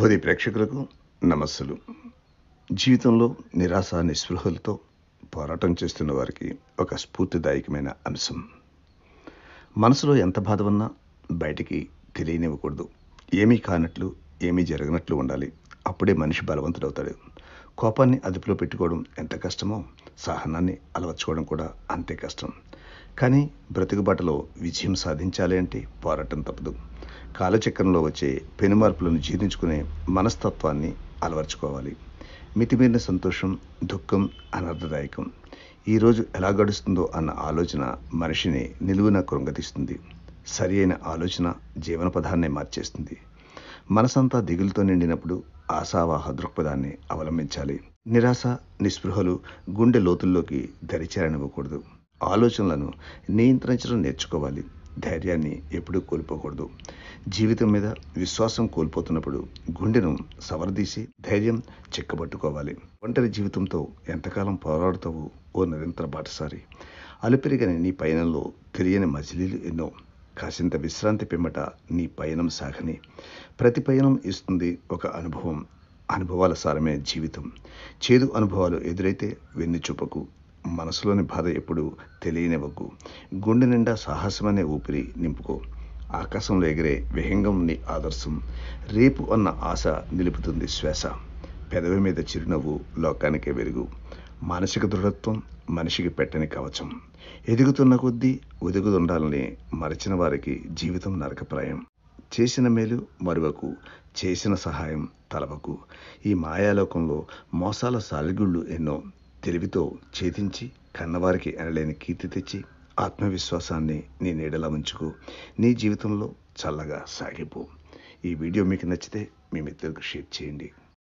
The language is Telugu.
బోధి ప్రేక్షకులకు నమస్సులు జీవితంలో నిరాశ నిస్పృహలతో పోరాటం చేస్తున్న వారికి ఒక స్ఫూర్తిదాయకమైన అంశం మనసులో ఎంత బాధ ఉన్నా బయటికి తెలియనివ్వకూడదు ఏమీ కానట్లు ఏమీ జరగనట్లు ఉండాలి అప్పుడే మనిషి బలవంతుడవుతాడు కోపాన్ని అదుపులో పెట్టుకోవడం ఎంత కష్టమో సహనాన్ని అలవర్చుకోవడం కూడా అంతే కష్టం కానీ బ్రతుకుబాటలో విజయం సాధించాలి అంటే పోరాటం తప్పదు కాలచక్రంలో వచ్చే పెనుమార్పులను జీర్ణించుకునే మనస్తత్వాన్ని అలవర్చుకోవాలి మితిమీరిన సంతోషం దుఃఖం అనర్థదాయకం ఈరోజు ఎలా గడుస్తుందో అన్న ఆలోచన మనిషిని నిలువున కృంగతిస్తుంది సరి అయిన ఆలోచన జీవన పదాన్నే మార్చేస్తుంది మనసంతా దిగులుతో నిండినప్పుడు ఆశావాహ దృక్పథాన్ని అవలంబించాలి నిరాశ నిస్పృహలు గుండె లోతుల్లోకి దరిచేరనివ్వకూడదు ఆలోచనలను నియంత్రించడం నేర్చుకోవాలి ధైర్యాన్ని ఎప్పుడూ కోల్పోకూడదు జీవితం మీద విశ్వాసం కోల్పోతున్నప్పుడు గుండెను సవరదీసి ధైర్యం చిక్కబట్టుకోవాలి ఒంటరి జీవితంతో ఎంతకాలం పోరాడుతావు ఓ నిరంతర బాటసారి అలుపెరిగని నీ పయనంలో తెలియని మజిలీలు ఎన్నో కాసింత విశ్రాంతి పిమ్మట నీ పయనం సాగని ప్రతి పయనం ఇస్తుంది ఒక అనుభవం అనుభవాల సారమే జీవితం చేదు అనుభవాలు ఎదురైతే వెన్ను చూపకు మనసులోని బాధ ఎప్పుడు తెలియనివ్వకు గుండె నిండా సాహసమనే ఊపిరి నింపుకో ఆకాశంలో ఎగిరే విహంగం నీ ఆదర్శం రేపు అన్న ఆశ నిలుపుతుంది శ్వాస పెదవి మీద చిరునవ్వు లోకానికే వెలుగు మానసిక దృఢత్వం మనిషికి పెట్టని కవచం ఎదుగుతున్న కొద్దీ ఒదుగుతుండాలని మరచిన వారికి జీవితం నరకప్రాయం చేసిన మేలు మరువకు చేసిన సహాయం తలవకు ఈ మాయాలోకంలో మోసాల సాలిగుళ్ళు ఎన్నో తెలివితో ఛేదించి కన్నవారికి అనలేని కీర్తి తెచ్చి ఆత్మవిశ్వాసాన్ని నీ నీడలా ఉంచుకు నీ జీవితంలో చల్లగా సాగిపో ఈ వీడియో మీకు నచ్చితే మీ మిత్రులకు షేర్ చేయండి